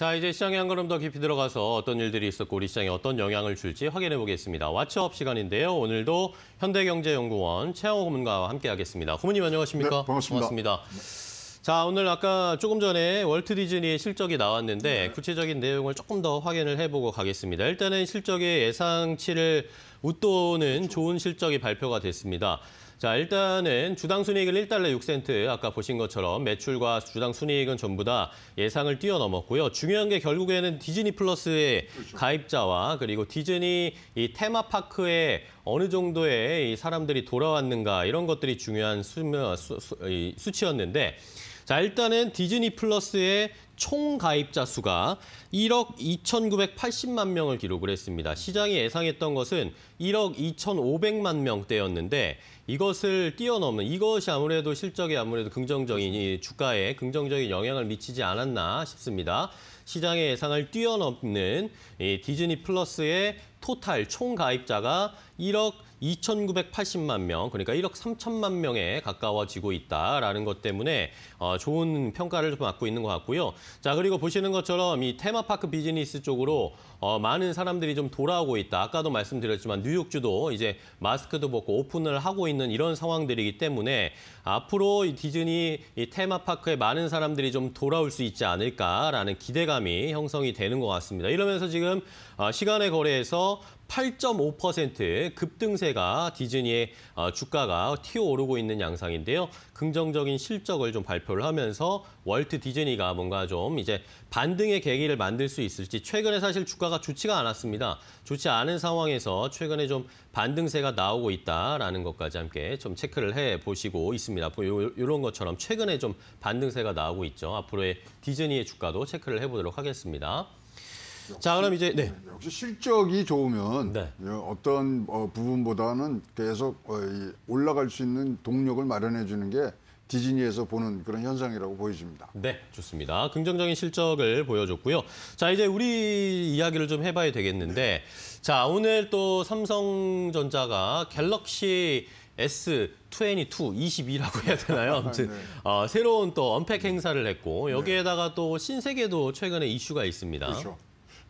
자, 이제 시장에 한 걸음 더 깊이 들어가서 어떤 일들이 있었고 우리 시장에 어떤 영향을 줄지 확인해 보겠습니다. 왓츠업 시간인데요. 오늘도 현대경제연구원 최영호 고문과 함께하겠습니다. 고문님 안녕하십니까? 네, 반갑습니다. 반갑습니다. 자, 오늘 아까 조금 전에 월트 디즈니의 실적이 나왔는데 네. 구체적인 내용을 조금 더 확인을 해보고 가겠습니다. 일단은 실적의 예상치를 웃도는 좋은 실적이 발표가 됐습니다. 자, 일단은 주당 순이익은 1달러 6센트, 아까 보신 것처럼 매출과 주당 순이익은 전부 다 예상을 뛰어넘었고요. 중요한 게 결국에는 디즈니 플러스의 그렇죠. 가입자와 그리고 디즈니 이 테마파크에 어느 정도의 이 사람들이 돌아왔는가 이런 것들이 중요한 수, 수, 수, 수치였는데 자, 일단은 디즈니 플러스의 총 가입자 수가 1억 2,980만 명을 기록을 했습니다. 시장이 예상했던 것은 1억 2,500만 명대였는데 이것을 뛰어넘는 이것이 아무래도 실적에 아무래도 긍정적인 주가에 긍정적인 영향을 미치지 않았나 싶습니다. 시장의 예상을 뛰어넘는 이 디즈니 플러스의 토탈 총 가입자가 1억 2,980만 명, 그러니까 1억 3천만 명에 가까워지고 있다라는 것 때문에 어, 좋은 평가를 좀 받고 있는 것 같고요. 자, 그리고 보시는 것처럼 이 테마파크 비즈니스 쪽으로 어, 많은 사람들이 좀 돌아오고 있다. 아까도 말씀드렸지만 뉴욕주도 이제 마스크도 벗고 오픈을 하고 있는 이런 상황들이기 때문에 앞으로 이 디즈니 이 테마파크에 많은 사람들이 좀 돌아올 수 있지 않을까라는 기대감이 형성이 되는 것 같습니다. 이러면서 지금 어, 시간의 거래에서 8.5% 급등세가 디즈니의 어, 주가가 튀어오르고 있는 양상인데요. 긍정적인 실적을 좀 발표를 하면서 월트 디즈니가 뭔가 좀 이제 반등의 계기를 만들 수 있을지 최근에 사실 주가가 주가가 좋지가 않았습니다. 좋지 않은 상황에서 최근에 좀 반등세가 나오고 있다라는 것까지 함께 좀 체크를 해 보시고 있습니다. 이런 것처럼 최근에 좀 반등세가 나오고 있죠. 앞으로의 디즈니의 주가도 체크를 해보도록 하겠습니다. 역시, 자 그럼 이제 네. 역시 실적이 좋으면 네. 예, 어떤 어, 부분보다는 계속 어, 올라갈 수 있는 동력을 마련해 주는 게 디즈니에서 보는 그런 현상이라고 보여집니다. 네, 좋습니다. 긍정적인 실적을 보여줬고요. 자, 이제 우리 이야기를 좀 해봐야 되겠는데 네. 자, 오늘 또 삼성전자가 갤럭시 S22, 22라고 해야 되나요? 아무튼 네. 어, 새로운 또 언팩 네. 행사를 했고 네. 여기에다가 또 신세계도 최근에 이슈가 있습니다. 그렇죠.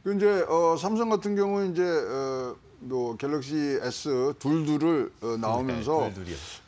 그 이제 어, 삼성 같은 경우는 이제 어, 뭐 갤럭시 S 둘둘을 어, 나오면서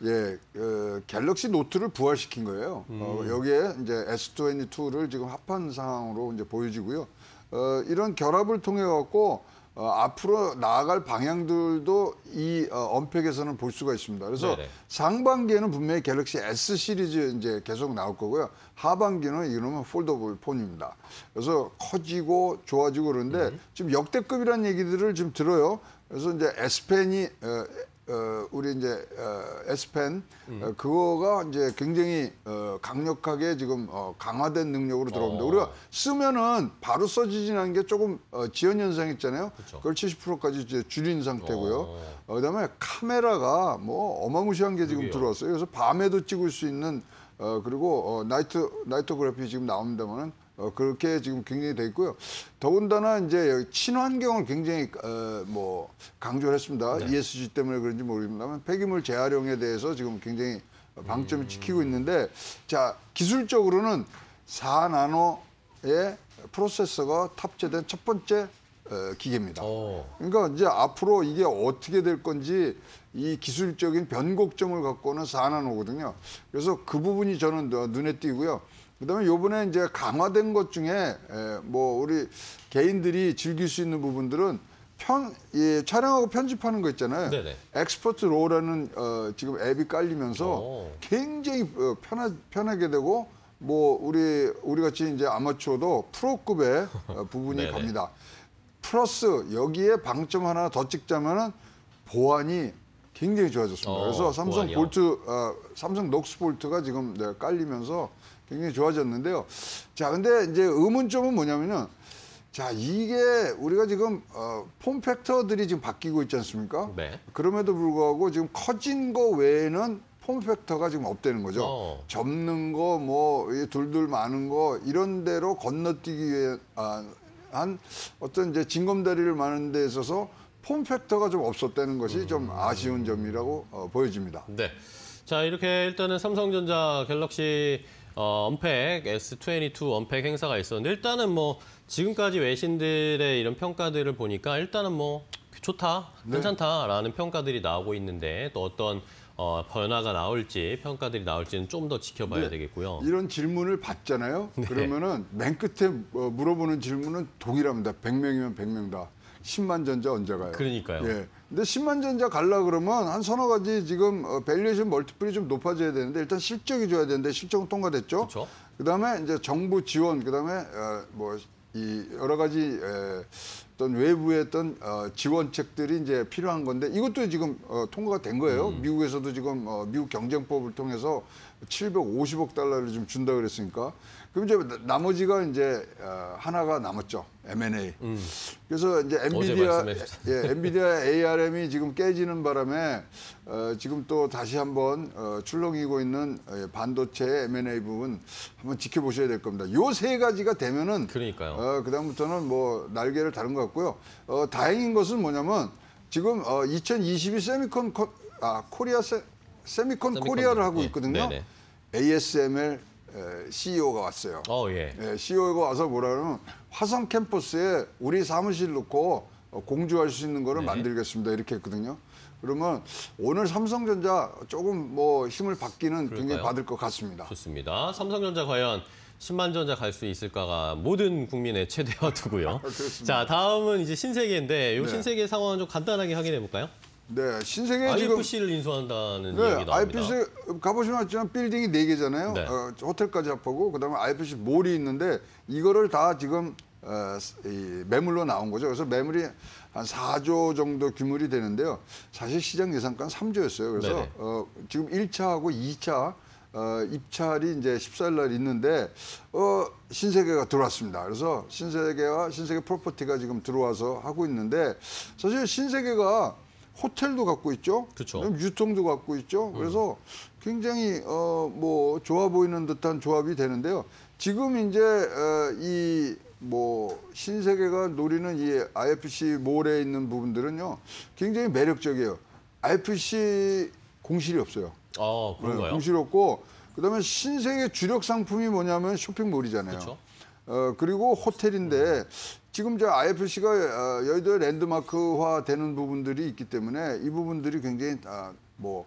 네, 예 어, 갤럭시 노트를 부활시킨 거예요. 어, 음. 어, 여기에 이제 S22를 지금 합한 상황으로 이제 보여지고요. 어, 이런 결합을 통해 갖고 어, 앞으로 나아갈 방향들도 이 어, 언팩에서는 볼 수가 있습니다. 그래서 네네. 상반기에는 분명히 갤럭시 S 시리즈 이제 계속 나올 거고요. 하반기는 이놈은 폴더블 폰입니다. 그래서 커지고 좋아지고 그런데 음. 지금 역대급이라는 얘기들을 지금 들어요. 그래서 이제 에스펜이 어, 어, 우리 이제 어, 에스펜 음. 그거가 이제 굉장히 어, 강력하게 지금 어, 강화된 능력으로 들어옵니다. 어. 우리가 쓰면은 바로 써지진 않은 게 조금 어, 지연 현상 있잖아요. 그쵸. 그걸 70%까지 이제 줄인 상태고요. 어. 어. 그다음에 카메라가 뭐 어마무시한 게 지금 여기요. 들어왔어요. 그래서 밤에도 찍을 수 있는 어, 그리고 어, 나이트 나이트그래피 지금 나옵니다만은 어, 그렇게 지금 굉장히 돼 있고요. 더군다나 이제 친환경을 굉장히 어, 뭐 강조를 했습니다. 네. ESG 때문에 그런지 모르겠습니다만 폐기물 재활용에 대해서 지금 굉장히 방점을 지키고 있는데 자 기술적으로는 4나노의 프로세서가 탑재된 첫 번째 어, 기계입니다. 오. 어. 그러니까 이제 앞으로 이게 어떻게 될 건지 이 기술적인 변곡점을 갖고는 사안하거든요. 그래서 그 부분이 저는 눈에 띄고요. 그다음에 요번에 이제 강화된 것 중에 예, 뭐 우리 개인들이 즐길 수 있는 부분들은 편, 예, 촬영하고 편집하는 거 있잖아요. 네네. 엑스퍼트 로우라는 어, 지금 앱이 깔리면서 오. 어. 굉장히 편하, 편하게 되고 뭐 우리 우리 같이 이제 아마추어도 프로급의 어, 부분이 갑니다. 플러스 여기에 방점 하나 더 찍자면은 보안이 굉장히 좋아졌습니다. 어, 그래서 삼성 보안이요? 볼트, 어, 삼성 녹스 볼트가 지금 네, 깔리면서 굉장히 좋아졌는데요. 자, 근데 이제 의문점은 뭐냐면은 자, 이게 우리가 지금 어, 폼 팩터들이 지금 바뀌고 있지 않습니까? 네. 그럼에도 불구하고 지금 커진 거 외에는 폼 팩터가 지금 없대는 거죠. 어. 접는 거, 뭐, 둘둘 많은 거, 이런 대로 건너뛰기 위해, 아, 한 어떤 이제 징검다리를 마는 데 있어서 폼 팩터가 좀 없었다는 것이 음. 좀 아쉬운 점이라고 어, 보여집니다. 네. 자, 이렇게 일단은 삼성전자 갤럭시 어, 언팩, S22 언팩 행사가 있었는데 일단은 뭐 지금까지 외신들의 이런 평가들을 보니까 일단은 뭐 좋다, 네. 괜찮다라는 네. 평가들이 나오고 있는데 또 어떤 어, 변화가 나올지 평가들이 나올지는 좀 더 지켜봐야 되겠고요. 이런 질문을 받잖아요. 네. 그러면은 맨 끝에 어, 물어보는 질문은 동일합니다. 100명이면 100명다. 10만 전자 언제 가요? 그러니까요. 예. 근데 10만 전자 갈라 그러면 한 서너 가지 지금 어, 밸류에이션 멀티플이 좀 높아져야 되는데 일단 실적이 줘야 되는데 실적은 통과됐죠. 그쵸? 그다음에 이제 정부 지원, 그다음에 어, 뭐이 여러 가지 에, 어떤 외부의 어떤 어, 지원책들이 이제 필요한 건데 이것도 지금 어, 통과가 된 거예요. 음. 미국에서도 지금 어, 미국 경쟁법을 통해서 750억 달러를 좀 준다 그랬으니까 그럼 이제 나머지가 이제 어, 하나가 남았죠. M&A. 음. 그래서 이제 엔비디아, 예, 엔비디아 ARM이 지금 깨지는 바람에 어, 지금 또 다시 한번 어, 출렁이고 있는 어, 예, 반도체 M&A 부분 한번 지켜보셔야 될 겁니다. 요 세 가지가 되면은 그러니까요. 어, 그다음부터는 뭐 날개를 다른 것 같고요. 어, 다행인 것은 뭐냐면 지금 어, 2022 세미콘 코, 아 코리아 세, 미콘 코리아를 하고 예. 있거든요. 네네. ASML CEO가 왔어요. 어, 예. 예, 네, CEO가 와서 뭐라 그러면 화성 캠퍼스에 우리 사무실 놓고 어, 공주할 수 있는 거를 네. 만들겠습니다. 이렇게 했거든요. 그러면 오늘 삼성전자 조금 뭐 힘을 받기는 굉장히 받을 것 같습니다. 좋습니다. 삼성전자 과연 10만 전자 갈 수 있을까가 모든 국민의 최대 화두고요. 자, 다음은 이제 신세계인데 이 네. 신세계 상황 좀 간단하게 확인해 볼까요? 네, 신세계 IFC를 인수한다는 네, 얘기도 IFC 합니다. 가보시면 알지만 빌딩이 4개잖아요. 네. 어, 호텔까지 합하고 그다음에 IFC 몰이 있는데 이거를 다 지금 어, 이, 매물로 나온 거죠. 그래서 매물이 한 4조 정도 규모이 되는데요. 사실 시장 예상가 3조였어요. 그래서 어, 지금 1차하고 2차 어, 입찰이 이제 14일 날 있는데 어, 신세계가 들어왔습니다. 그래서 신세계와 신세계 프로퍼티가 지금 들어와서 하고 있는데 사실 신세계가 호텔도 갖고 있죠. 그렇죠. 유통도 갖고 있죠. 음. 그래서 굉장히 어뭐 좋아 보이는 듯한 조합이 되는데요. 지금 이제 어, 이뭐 신세계가 노리는 이 IFC 몰에 있는 부분들은요. 굉장히 매력적이에요. IFC 공실이 없어요. 아, 그런가요? 네, 공실 없고 그다음에 신세계 주력 상품이 뭐냐면 쇼핑몰이잖아요. 그렇죠. 어, 그리고 호텔인데 음. 지금 저 IFC가 어, 여의도의 랜드마크화 되는 부분들이 있기 때문에 이 부분들이 굉장히 아, 뭐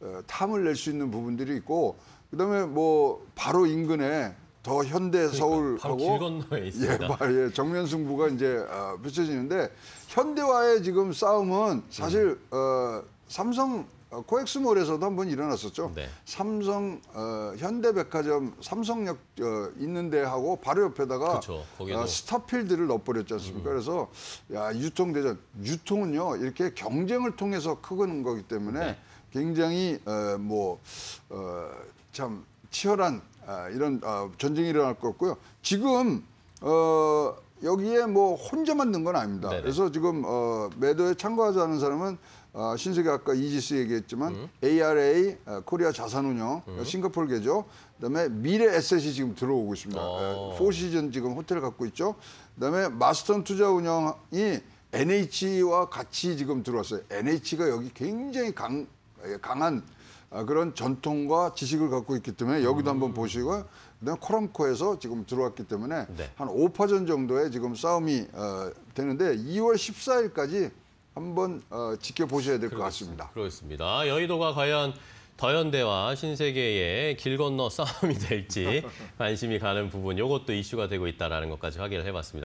어, 탐을 낼 수 있는 부분들이 있고 그다음에 뭐 바로 인근에 더 현대 서울하고 그러니까 예, 예, 정면 승부가 이제 어, 펼쳐지는데 현대와의 지금 싸움은 사실 음. 어, 삼성 어, 코엑스몰에서도 한 번 일어났었죠. 네. 삼성 어, 현대백화점 삼성역 어, 있는데 하고 바로 옆에다가 그쵸, 어, 스타필드를 넣어버렸지 않습니까? 음. 그래서 야 유통대전 유통은요 이렇게 경쟁을 통해서 크는 거기 때문에 네. 굉장히 어, 뭐참 어, 치열한 아, 이런 아, 전쟁이 일어날 것 같고요. 지금 어, 여기에 뭐 혼자만 든건 아닙니다. 네네. 그래서 지금 어, 매도에 참가하자는 사람은 어, 신세계 아까 이지스 얘기했지만 음. ARA 어, 코리아 자산운용 음. 그러니까 싱가폴계죠. 그다음에 미래 에셋이 지금 들어오고 있습니다. 포시즌 어. 예, 지금 호텔 갖고 있죠. 그다음에 마스턴 투자운영이 NH와 같이 지금 들어왔어요. NH가 여기 굉장히 강, 예, 강한 아, 그런 전통과 지식을 갖고 있기 때문에 여기도 음. 한번 보시고 요 그다음 코랑코에서 지금 들어왔기 때문에 네. 한 5파전 정도의 지금 싸움이 어, 되는데 2월 14일까지 한번 어, 지켜보셔야 될 것 같습니다. 그렇습니다. 여의도가 과연 더현대와 신세계의 길 건너 싸움이 될지 관심이 가는 부분, 이것도 이슈가 되고 있다는 것까지 확인을 해봤습니다.